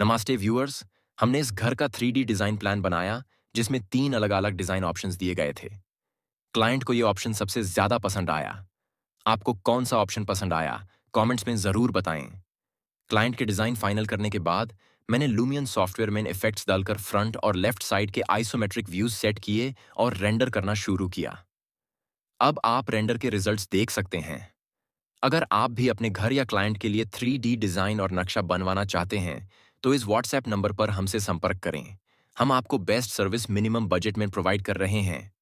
नमस्ते व्यूअर्स हमने इस घर का थ्री डिज़ाइन प्लान बनाया जिसमें तीन अलग अलग डिज़ाइन ऑप्शंस दिए गए थे क्लाइंट को ये ऑप्शन सबसे ज़्यादा पसंद आया आपको कौन सा ऑप्शन पसंद आया कमेंट्स में ज़रूर बताएं क्लाइंट के डिज़ाइन फाइनल करने के बाद मैंने लूमियन सॉफ्टवेयर में इफेक्ट्स डालकर फ्रंट और लेफ्ट साइड के आइसोमेट्रिक व्यूज सेट किए और रेंडर करना शुरू किया अब आप रेंडर के रिजल्ट्स देख सकते हैं अगर आप भी अपने घर या क्लाइंट के लिए थ्री डिज़ाइन और नक्शा बनवाना चाहते हैं तो इस व्हाट्सएप नंबर पर हमसे संपर्क करें हम आपको बेस्ट सर्विस मिनिमम बजट में प्रोवाइड कर रहे हैं